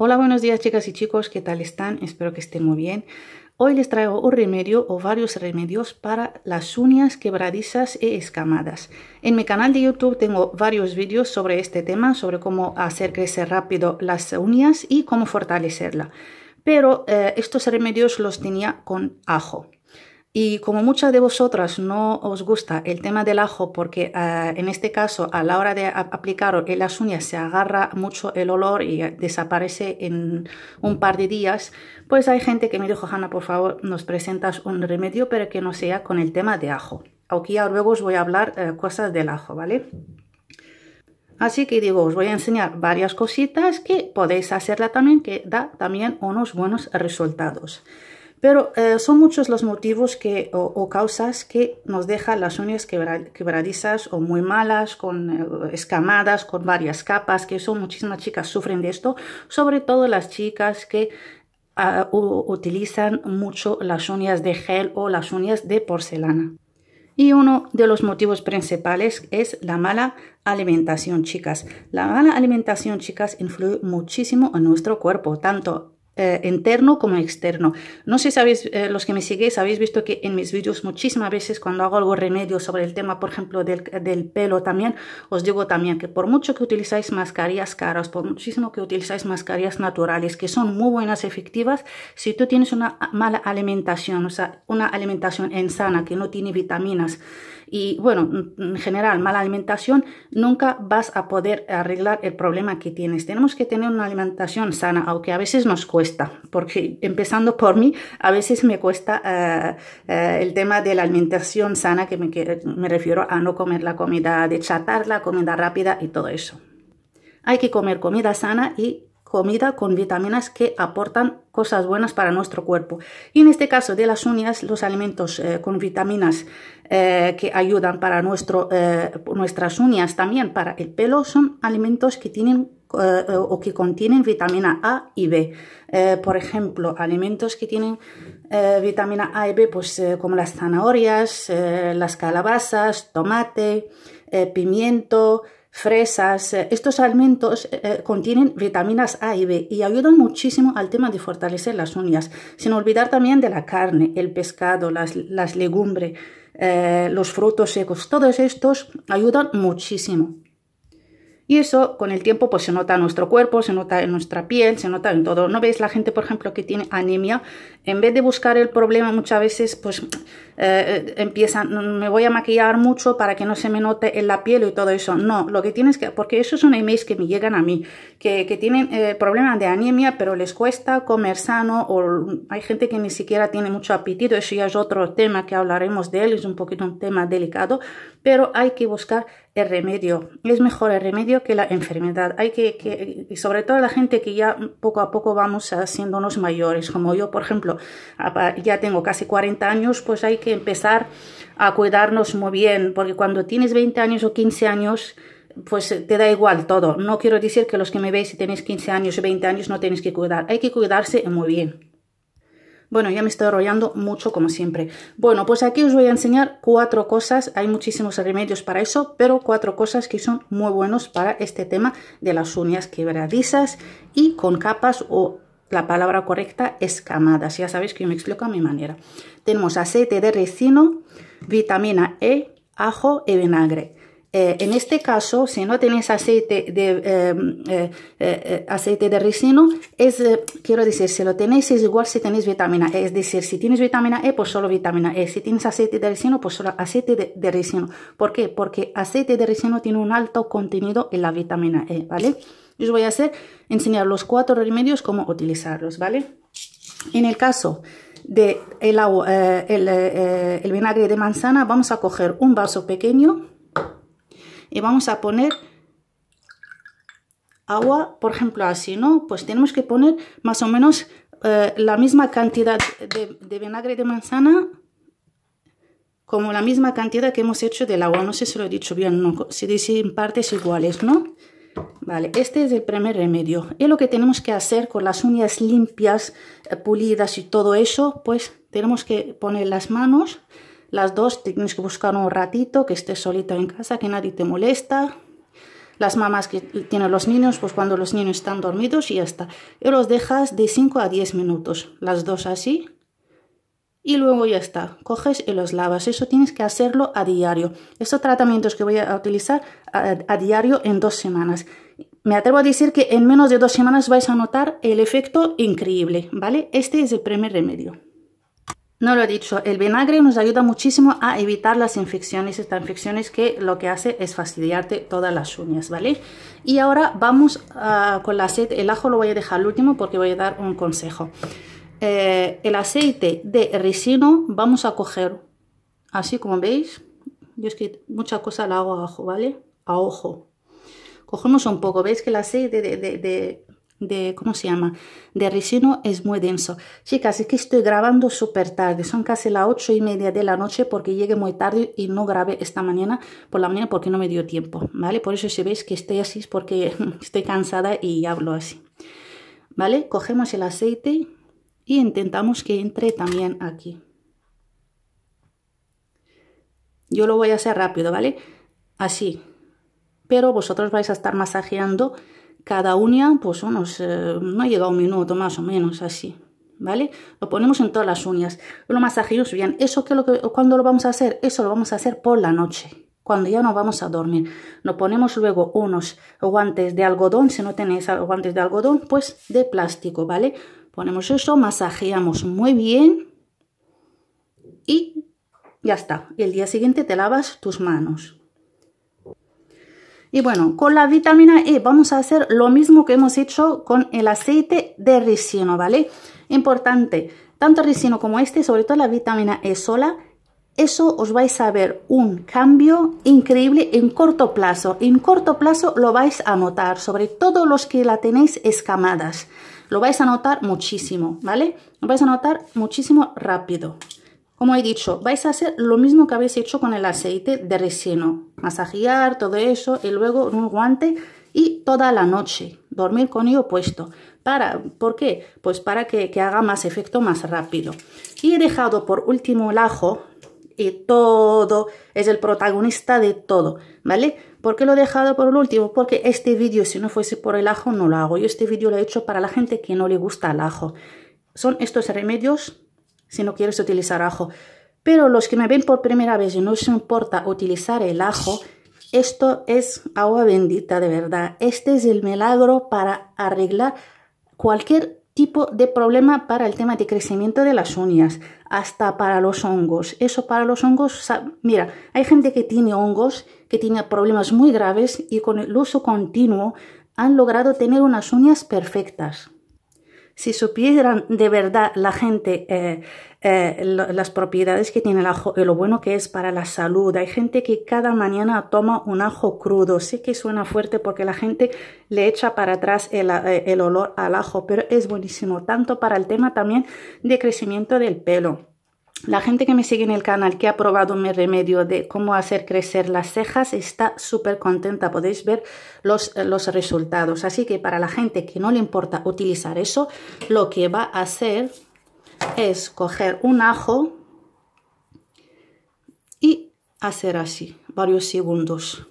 Hola, buenos días chicas y chicos, ¿qué tal están? Espero que estén muy bien. Hoy les traigo un remedio o varios remedios para las uñas quebradizas y e escamadas. En mi canal de YouTube tengo varios vídeos sobre este tema, sobre cómo hacer crecer rápido las uñas y cómo fortalecerla. Pero eh, estos remedios los tenía con ajo. Y como muchas de vosotras no os gusta el tema del ajo, porque ah, en este caso a la hora de aplicar en las uñas se agarra mucho el olor y ah, desaparece en un par de días, pues hay gente que me dijo, Hanna, por favor, nos presentas un remedio, pero que no sea con el tema de ajo. Aquí ya luego os voy a hablar eh, cosas del ajo, ¿vale? Así que digo, os voy a enseñar varias cositas que podéis hacerla también, que da también unos buenos resultados. Pero eh, son muchos los motivos o, causas que nos dejan las uñas quebradizas o muy malas, con eh, escamadas, con varias capas, que son muchísimas chicas sufren de esto, sobre todo las chicas que ah, utilizan mucho las uñas de gel o las uñas de porcelana. Y uno de los motivos principales es la mala alimentación, chicas. La mala alimentación, chicas, influye muchísimo en nuestro cuerpo, tanto eh, interno como externo. No sé si sabéis, eh, los que me seguís, habéis visto que en mis vídeos muchísimas veces cuando hago algo remedio sobre el tema, por ejemplo, del, del, pelo también, os digo también que por mucho que utilizáis mascarillas caras, por muchísimo que utilizáis mascarillas naturales, que son muy buenas, efectivas, si tú tienes una mala alimentación, o sea, una alimentación insana que no tiene vitaminas, y bueno, mm, en general, mala alimentación, nunca vas a poder arreglar el problema que tienes. Tenemos que tener una alimentación sana, aunque a veces nos cuesta, porque empezando por mí, a veces me cuesta eh, eh, el tema de la alimentación sana, que me, refiero a no comer la comida de chatarra, la comida rápida y todo eso. Hay que comer comida sana y comida con vitaminas que aportan cosas buenas para nuestro cuerpo. Y en este caso de las uñas, los alimentos eh, con vitaminas eh, que ayudan para nuestro, eh, nuestras uñas, también para el pelo, son alimentos que tienen o que contienen vitamina A y B. por ejemplo, alimentos que tienen vitamina A y B, pues como las zanahorias, las calabazas, tomate, pimiento, fresas. Eh, estos alimentos eh, eh, contienen vitaminas A y B y ayudan muchísimo al tema de fortalecer las uñas, sin olvidar también de la carne, el pescado, las, legumbres, los frutos secos. Todos estos ayudan muchísimo. Y eso con el tiempo pues se nota en nuestro cuerpo, se nota en nuestra piel, se nota en todo. ¿No veis la gente, por ejemplo, que tiene anemia? En vez de buscar el problema muchas veces pues eh, eh, empiezan, me voy a maquillar mucho para que no se me note en la piel y todo eso. No, lo que tienes que, porque eso son emails que me llegan a mí, que, tienen eh, problemas de anemia, pero les cuesta comer sano o hay gente que ni siquiera tiene mucho apetito, eso ya es otro tema que hablaremos de él, es un poquito un tema delicado, pero hay que buscar el remedio. Es mejor el remedio que la enfermedad. Hay y sobre todo la gente que ya poco a poco vamos haciéndonos mayores, como yo, por ejemplo, ya tengo casi 40 años, pues hay que empezar a cuidarnos muy bien, porque cuando tienes 20 años o 15 años, pues te da igual todo. No quiero decir que los que me veis y tenéis 15 años o 20 años no tenéis que cuidar. Hay que cuidarse muy bien. Bueno, ya me estoy enrollando mucho como siempre. Bueno, pues aquí os voy a enseñar cuatro cosas, hay muchísimos remedios para eso, pero cuatro cosas que son muy buenos para este tema de las uñas quebradizas y con capas o la palabra correcta, escamadas. Ya sabéis que yo me explico a mi manera. Tenemos aceite de resino, vitamina E, ajo y vinagre. Eh, en este caso, si no tenéis aceite de, em, eh, eh, aceite de resino, es, quiero decir, si lo tenéis es igual si tenéis vitamina E. Es decir, si tienes vitamina E, pues solo vitamina E. Si tienes aceite de resino, pues solo aceite de, resino. ¿Por qué? Porque aceite de resino tiene un alto contenido en la vitamina E, ¿vale? Yo os voy a hacer, enseñar los cuatro remedios, cómo utilizarlos, ¿vale? En el caso de el vinagre de manzana, vamos a coger un vaso pequeño, y vamos a poner agua, por ejemplo, así, ¿no? Pues tenemos que poner más o menos eh, la misma cantidad de, de, vinagre de manzana como la misma cantidad que hemos hecho del agua. No sé si lo he dicho bien, no, se dice en partes iguales, ¿no? Vale, este es el primer remedio. Y lo que tenemos que hacer con las uñas limpias, eh, pulidas y todo eso, pues tenemos que poner las manos las dos tienes que buscar un ratito que estés solita en casa, que nadie te molesta. Las mamás que tienen los niños, pues cuando los niños están dormidos y ya está. Y los dejas de 5 a 10 minutos, las dos así. Y luego ya está, coges y los lavas. Eso tienes que hacerlo a diario. Estos tratamientos que voy a utilizar a, a diario en dos semanas me atrevo a decir que en menos de dos semanas vais a notar el efecto increíble, ¿vale? Este es el primer remedio. No lo he dicho, el vinagre nos ayuda muchísimo a evitar las infecciones, estas infecciones que lo que hace es fastidiarte todas las uñas, ¿vale? Y ahora vamos ah, con el aceite, el ajo lo voy a dejar al último porque voy a dar un consejo. Eh, el aceite de resino vamos a coger, así como veis, yo es que mucha cosa la hago a ojo, ¿vale? A ojo. Cogemos un poco, veis que el aceite de, de de, ¿cómo se llama? De resino es muy denso. Chicas, es que estoy grabando súper tarde, son casi las ocho y media de la noche porque llegué muy tarde y no grabé esta mañana por la mañana porque no me dio tiempo, ¿vale? Por eso si veis que estoy así es porque estoy cansada y hablo así, ¿vale? Cogemos el aceite y intentamos que entre también aquí. Yo lo voy a hacer rápido, ¿vale? Así. Pero vosotros vais a estar masajeando cada uña, pues unos, no llega a un minuto más o menos, así. ¿Vale? Lo ponemos en todas las uñas. Lo masajeamos bien. ¿Eso que lo que, cuándo lo vamos a hacer? Eso lo vamos a hacer por la noche cuando ya no vamos a dormir. Nos ponemos luego unos guantes de algodón, si no tenéis guantes de algodón, pues de plástico, ¿vale? Ponemos eso, masajeamos muy bien y ya está. el día siguiente te lavas tus manos. Y bueno, con la vitamina E vamos a hacer lo mismo que hemos hecho con el aceite de ricino, ¿vale? Importante, tanto ricino como este, sobre todo la vitamina E sola, eso os vais a ver un cambio increíble en corto plazo. En corto plazo lo vais a notar, sobre todo los que la tenéis escamadas. Lo vais a notar muchísimo, ¿vale? Lo vais a notar muchísimo rápido. Como he dicho, vais a hacer lo mismo que habéis hecho con el aceite de resino. Masajear, todo eso, y luego un guante y toda la noche. Dormir con ello puesto. Para, ¿Por qué? Pues para que, haga más efecto más rápido. Y he dejado por último el ajo, y todo es el protagonista de todo, ¿vale? ¿Por qué lo he dejado por último? Porque este vídeo, si no fuese por el ajo, no lo hago. Yo este vídeo lo he hecho para la gente que no le gusta el ajo. Son estos remedios si no quieres utilizar ajo. Pero los que me ven por primera vez y no se importa utilizar el ajo, esto es agua bendita de verdad. Este es el milagro para arreglar cualquier tipo de problema para el tema de crecimiento de las uñas, hasta para los hongos. Eso para los hongos, mira, hay gente que tiene hongos, que tiene problemas muy graves y con el uso continuo han logrado tener unas uñas perfectas. Si supieran de verdad la gente eh, eh, las propiedades que tiene el ajo y lo bueno que es para la salud, hay gente que cada mañana toma un ajo crudo. Sé que suena fuerte porque la gente le echa para atrás el, eh, el olor al ajo, pero es buenísimo, tanto para el tema también de crecimiento del pelo la gente que me sigue en el canal que ha probado mi remedio de cómo hacer crecer las cejas está súper contenta, podéis ver los, eh, los resultados. Así que para la gente que no le importa utilizar eso, lo que va a hacer es coger un ajo y hacer así, varios segundos.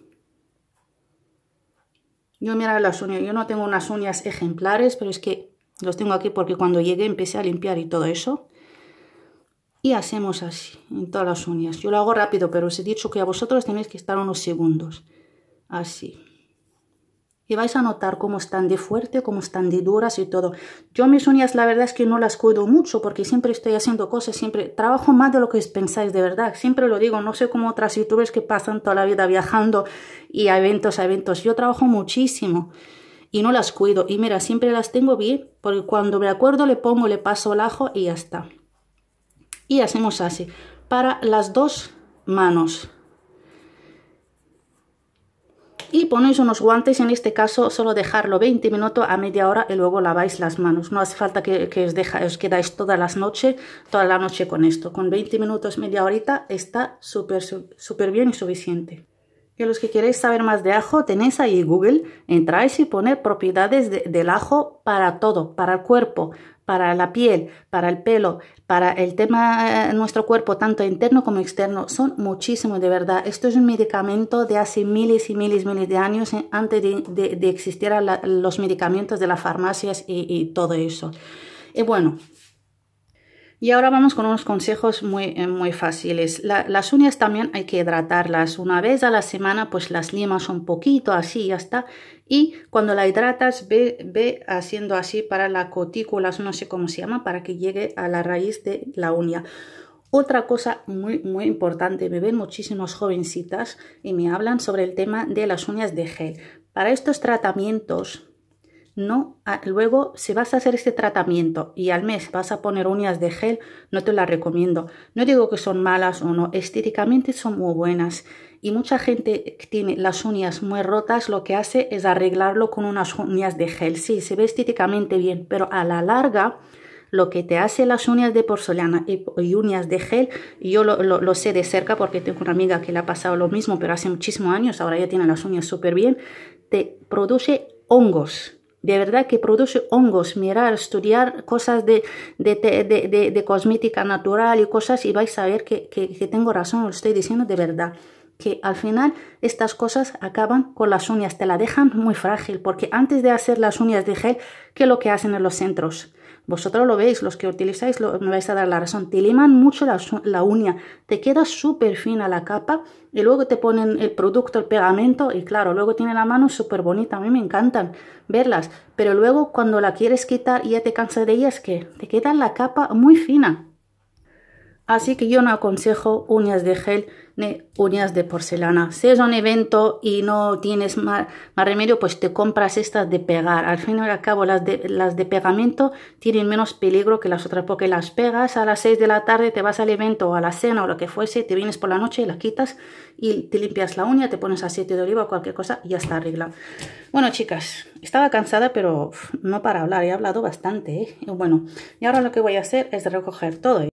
Yo las uñas, yo no tengo unas uñas ejemplares, pero es que los tengo aquí porque cuando llegué empecé a limpiar y todo eso hacemos así en todas las uñas. Yo lo hago rápido, pero os he dicho que a vosotros tenéis que estar unos segundos. Así. Y vais a notar cómo están de fuerte, cómo están de duras y todo. Yo mis uñas la verdad es que no las cuido mucho porque siempre estoy haciendo cosas, siempre trabajo más de lo que pensáis de verdad. Siempre lo digo, no sé cómo otras youtubers que pasan toda la vida viajando y a eventos, a eventos. Yo trabajo muchísimo y no las cuido. Y mira, siempre las tengo bien porque cuando me acuerdo le pongo, le paso el ajo y ya está y hacemos así para las dos manos y ponéis unos guantes, en este caso solo dejarlo 20 minutos a media hora y luego laváis las manos. No hace falta que, os, deja, quedáis todas las noches, toda la noche con esto. Con 20 minutos, media horita está súper bien y suficiente. Y los que queréis saber más de ajo, tenéis ahí Google, entráis y ponéis propiedades del ajo para todo, para el cuerpo, para la piel, para el pelo, para el tema eh, nuestro cuerpo, tanto interno como externo. Son muchísimos, de verdad. Esto es un medicamento de hace miles y miles, y miles de años eh, antes de, existieran existir los medicamentos de las farmacias y todo eso. Y bueno, y ahora vamos con unos consejos muy, eh, muy fáciles. las uñas también hay que hidratarlas. Una vez a la semana pues las limas un poquito, así ya está. Y cuando la hidratas ve, ve haciendo así para la cutícula, no sé cómo se llama, para que llegue a la raíz de la uña. Otra cosa muy, muy importante, me ven muchísimas jovencitas y me hablan sobre el tema de las uñas de gel. Para estos tratamientos no, luego si vas a hacer este tratamiento y al mes vas a poner uñas de gel, no te las recomiendo. No digo que son malas o no, estéticamente son muy buenas y mucha gente que tiene las uñas muy rotas lo que hace es arreglarlo con unas uñas de gel. Sí, se ve estéticamente bien, pero a la larga lo que te hace las uñas de porcelana y, uñas de gel, yo lo, lo, sé de cerca porque tengo una amiga que le ha pasado lo mismo, pero hace muchísimos años, ahora ya tiene las uñas súper bien, te produce hongos de verdad que produce hongos, mirar, estudiar cosas de, de, de, de, cosmética natural y cosas y vais a ver que, que, que, tengo razón, lo estoy diciendo de verdad. Que al final estas cosas acaban con las uñas, te la dejan muy frágil, porque antes de hacer las uñas de gel, ¿qué es lo que hacen en los centros? Vosotros lo veis, los que utilizáis me vais a dar la razón. Te liman mucho la, uña, te queda súper fina la capa y luego te ponen el producto, el pegamento y claro, luego tiene la mano súper bonita. A mí me encantan verlas, pero luego cuando la quieres quitar y ya te cansas de ellas, que te queda la capa muy fina. Así que yo no aconsejo uñas de gel ni uñas de porcelana. Si es un evento y no tienes más, remedio, pues te compras estas de pegar. Al fin y al cabo, las de, pegamento tienen menos peligro que las otras, porque las pegas a las 6 de la tarde, te vas al evento o a la cena o lo que fuese, te vienes por la noche y las quitas y te limpias la uña, te pones aceite de oliva o cualquier cosa y ya está arreglado. Bueno, chicas, estaba cansada, pero no para hablar, he hablado bastante. ¿eh? Bueno, y ahora lo que voy a hacer es recoger todo.